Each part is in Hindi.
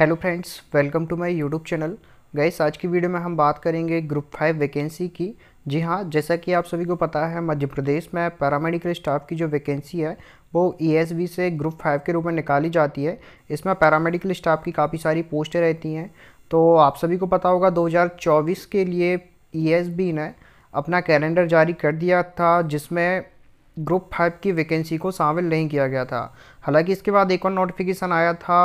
hello friends welcome to my YouTube channel guys आज की वीडियो में हम बात करेंगे ग्रुप फाइव वैकेंसी की जी हाँ जैसा कि आप सभी को पता है मध्य प्रदेश में पैरामेडिकल स्टाफ की जो वैकेंसी है वो ई e से ग्रुप फाइव के रूप में निकाली जाती है इसमें पैरामेडिकल स्टाफ की काफ़ी सारी पोस्टें रहती हैं तो आप सभी को पता होगा दो के लिए ई e ने अपना कैलेंडर जारी कर दिया था जिसमें ग्रुप फाइव की वैकेंसी को शामिल नहीं किया गया था हालांकि इसके बाद एक और नोटिफिकेशन आया था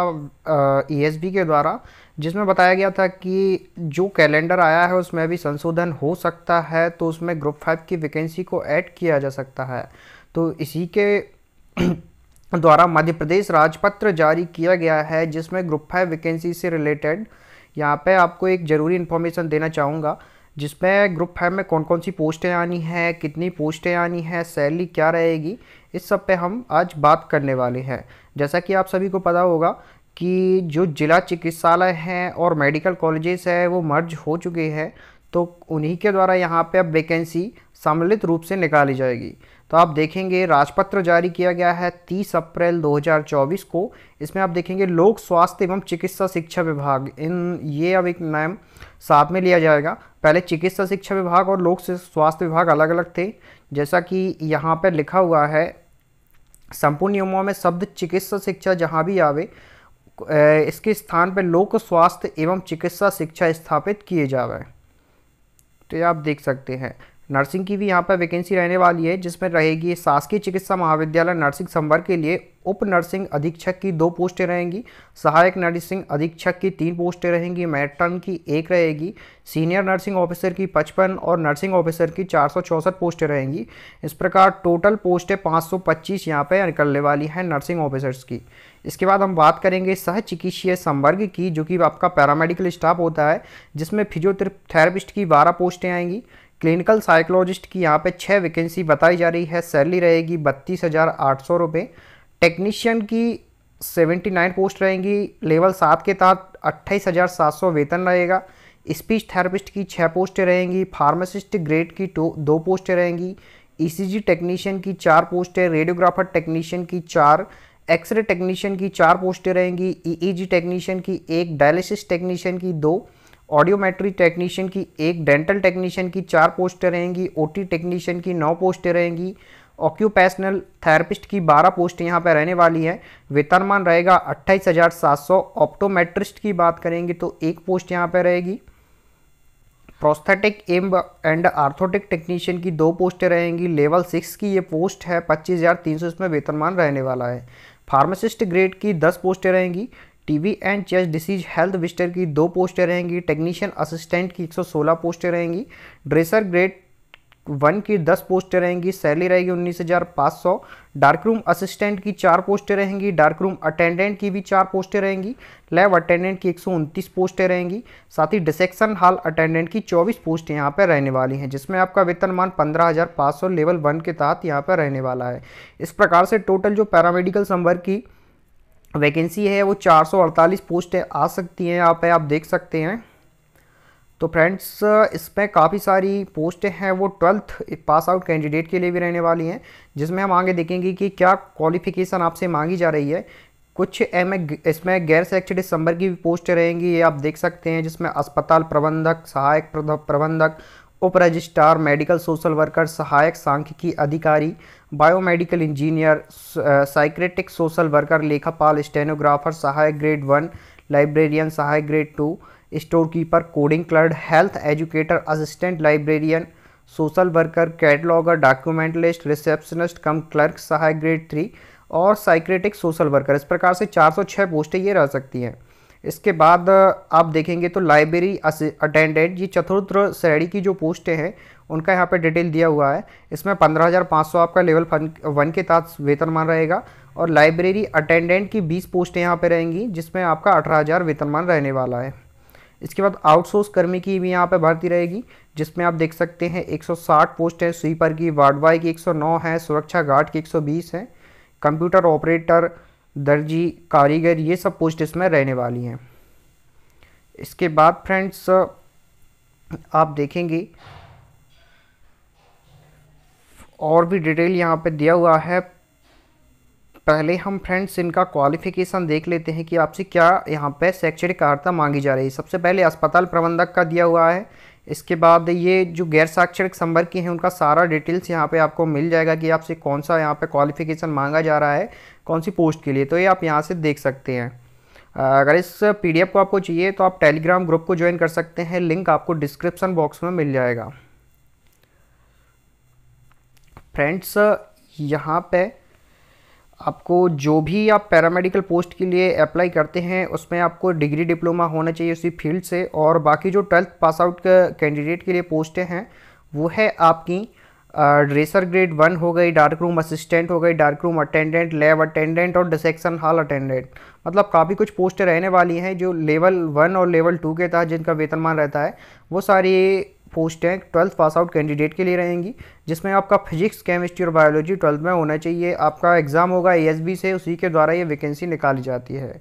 ई e के द्वारा जिसमें बताया गया था कि जो कैलेंडर आया है उसमें भी संशोधन हो सकता है तो उसमें ग्रुप फाइव की वैकेंसी को ऐड किया जा सकता है तो इसी के द्वारा मध्य प्रदेश राजपत्र जारी किया गया है जिसमें ग्रुप फाइव वैकेंसी से रिलेटेड यहाँ पे आपको एक ज़रूरी इन्फॉर्मेशन देना चाहूँगा जिसमें ग्रुप फाइव में कौन कौन सी पोस्टें आनी है कितनी पोस्टें आनी है सैलरी क्या रहेगी इस सब पे हम आज बात करने वाले हैं जैसा कि आप सभी को पता होगा कि जो जिला चिकित्सालय हैं और मेडिकल कॉलेजेस है वो मर्ज हो चुके हैं तो उन्हीं के द्वारा यहाँ पे अब वैकेंसी सम्मिलित रूप से निकाली जाएगी तो आप देखेंगे राजपत्र जारी किया गया है 30 अप्रैल 2024 को इसमें आप देखेंगे लोक स्वास्थ्य एवं चिकित्सा शिक्षा विभाग इन ये अब एक नाम साथ में लिया जाएगा पहले चिकित्सा शिक्षा विभाग और लोक स्वास्थ्य विभाग अलग अलग थे जैसा कि यहाँ पर लिखा हुआ है संपूर्ण नियमों में शब्द चिकित्सा शिक्षा जहाँ भी आवे इसके स्थान पर लोक स्वास्थ्य एवं चिकित्सा शिक्षा स्थापित किए जावे तो ये आप देख सकते हैं नर्सिंग की भी यहाँ पर वैकेंसी रहने वाली है जिसमें रहेगी शासकीय चिकित्सा महाविद्यालय नर्सिंग संवर्ग के लिए उप नर्सिंग अधीक्षक की दो पोस्टें रहेंगी सहायक नर्सिंग अधीक्षक की तीन पोस्टें रहेंगी मैट्रन की एक रहेगी सीनियर नर्सिंग ऑफिसर की पचपन और नर्सिंग ऑफिसर की चार पोस्टें रहेंगी इस प्रकार टोटल पोस्टें 525 सौ पच्चीस यहाँ पर निकलने वाली हैं नर्सिंग ऑफिसर्स की इसके बाद हम बात करेंगे सह चिकित्सीय संवर्ग की जो कि आपका पैरामेडिकल स्टाफ होता है जिसमें फिजियोथेरेपिस्ट की बारह पोस्टें आएंगी क्लिनिकल साइकोलॉजिस्ट की यहाँ पे छः वैकेंसी बताई जा रही है सैलरी रहेगी बत्तीस हज़ार आठ सौ रुपये टेक्नीशियन की 79 पोस्ट रहेंगी लेवल सात के तहत अट्ठाईस हज़ार सात सौ वेतन रहेगा स्पीच थेरेपिस्ट की छः पोस्टें रहेंगी फार्मासिस्ट ग्रेड की तो, दो पोस्टें रहेंगी ईसीजी टेक्नीशियन की चार पोस्टें रेडियोग्राफर टेक्नीशियन की चार एक्सरे टेक्नीशियन की चार पोस्टें रहेंगी ईईजी टेक्नीशियन की एक डायलिसिस टेक्नीशियन की दो ऑडियोमेट्री टेक्नीशियन की एक डेंटल टेक्नीशियन की चार पोस्टें रहेंगी ओटी टेक्नीशियन की नौ पोस्टें रहेंगी ऑक्यूपेशनल थेरेपिस्ट की 12 पोस्ट यहाँ पर रहने वाली है वेतनमान रहेगा अट्ठाईस हज़ार सात सौ ऑप्टोमेट्रिस्ट की बात करेंगे तो एक पोस्ट यहाँ पर रहेगी prosthetic M and orthotic technician की दो पोस्टें रहेंगी लेवल सिक्स की ये पोस्ट है पच्चीस हज़ार तीन सौ इसमें वेतनमान रहने वाला है फार्मासिस्ट ग्रेड की दस पोस्टें रहेंगी TB and chest disease health visitor की दो पोस्टें रहेंगी टेक्नीशियन असिस्टेंट की 116 पोस्टें रहेंगी ड्रेसर ग्रेड वन की दस पोस्टें रहेंगी सैलरी रहेगी उन्नीस हज़ार पाँच सौ डार्क रूम असिस्टेंट की चार पोस्टें रहेंगी डार्क रूम अटेंडेंट की भी चार पोस्टें रहेंगी लैब अटेंडेंट की एक सौ उनतीस पोस्टें रहेंगी साथ ही डिसेक्शन हॉल अटेंडेंट की चौबीस पोस्ट यहाँ पर रहने वाली हैं जिसमें आपका वेतनमान पंद्रह हज़ार पाँच सौ लेवल वन के तहत यहाँ पर रहने वाला है इस प्रकार से टोटल जो पैरामेडिकल संवर्ग की वैकेंसी है वो चार सौ अड़तालीस पोस्टें आ सकती हैं यहाँ पर आप देख सकते हैं तो फ्रेंड्स इसमें काफ़ी सारी पोस्टें हैं वो ट्वेल्थ पास आउट कैंडिडेट के लिए भी रहने वाली हैं जिसमें हम आगे देखेंगे कि क्या क्वालिफिकेशन आपसे मांगी जा रही है कुछ एम इसमें गैर शैक्षणिक संवर्ग की भी पोस्ट रहेंगी ये आप देख सकते हैं जिसमें अस्पताल प्रबंधक सहायक प्रबंधक उप रजिस्ट्रार मेडिकल सोशल वर्कर सहायक सांख्यिकी अधिकारी biomedical engineer psychiatric social worker लेखापाल स्टेनोग्राफर सहायक ग्रेड वन लाइब्रेरियन सहायक grade two storekeeper coding clerk health educator assistant librarian social worker cataloguer documentalist receptionist cum clerk सहायक ग्रेड थ्री और साइक्रेटिक सोशल वर्कर इस प्रकार से 406 पोस्टें ये रह सकती हैं इसके बाद आप देखेंगे तो लाइब्रेरी अटेंडेंट ये चतुर्थ श्रेणी की जो पोस्टें हैं उनका यहाँ पे डिटेल दिया हुआ है इसमें 15,500 आपका लेवल वन के तहत वेतनमान रहेगा और लाइब्रेरी अटेंडेंट की 20 पोस्टें यहाँ पे रहेंगी जिसमें आपका 18,000 वेतनमान रहने वाला है इसके बाद आउटसोर्स कर्मी की भी यहाँ पर भर्ती रहेगी जिसमें आप देख सकते हैं 160 पोस्ट है स्वीपर की वार्ड बॉय की 109 है सुरक्षा गार्ड की 120 है कंप्यूटर ऑपरेटर दर्जी कारीगर ये सब पोस्ट इसमें रहने वाली हैं इसके बाद फ्रेंड्स आप देखेंगे और भी डिटेल यहाँ पे दिया हुआ है पहले हम फ्रेंड्स इनका क्वालिफिकेशन देख लेते हैं कि आपसे क्या यहाँ पे शैक्षणिक अर्ता मांगी जा रही है सबसे पहले अस्पताल प्रबंधक का दिया हुआ है इसके बाद ये जो गैर साक्षरिक संवर्ग के हैं उनका सारा डिटेल्स यहाँ पे आपको मिल जाएगा कि आपसे कौन सा यहाँ पे क्वालिफिकेशन मांगा जा रहा है कौन सी पोस्ट के लिए तो ये आप यहाँ से देख सकते हैं अगर इस पीडीएफ को आपको चाहिए तो आप टेलीग्राम ग्रुप को ज्वाइन कर सकते हैं लिंक आपको डिस्क्रिप्सन बॉक्स में मिल जाएगा फ्रेंड्स यहाँ पर आपको जो भी आप पैरामेडिकल पोस्ट के लिए अप्लाई करते हैं उसमें आपको डिग्री डिप्लोमा होना चाहिए उसी फील्ड से और बाकी जो ट्वेल्थ पास आउट कैंडिडेट के लिए पोस्टें हैं वो है आपकी ड्रेसर ग्रेड वन हो गई डार्क रूम असिस्टेंट हो गई dark room attendant lab attendant और डिसेक्शन हॉल अटेंडेंट मतलब काफ़ी कुछ पोस्टें रहने वाली हैं जो लेवल वन और लेवल टू के तहत जिनका वेतनमान रहता है वो सारी पोस्ट हैं ट्वेल्थ पास आउट कैंडिडेट के लिए रहेंगी जिसमें आपका फिजिक्स केमिस्ट्री और बायोलॉजी ट्वेल्थ में होना चाहिए आपका एग्ज़ाम होगा ए से उसी के द्वारा ये वैकेंसी निकाली जाती है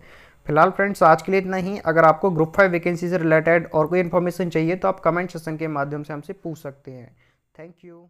फिलहाल फ्रेंड्स आज के लिए इतना ही अगर आपको ग्रुप फाइव वैकेंसी से रिलेटेड और कोई इन्फॉर्मेशन चाहिए तो आप कमेंट सेक्शन के माध्यम से हमसे पूछ सकते हैं थैंक यू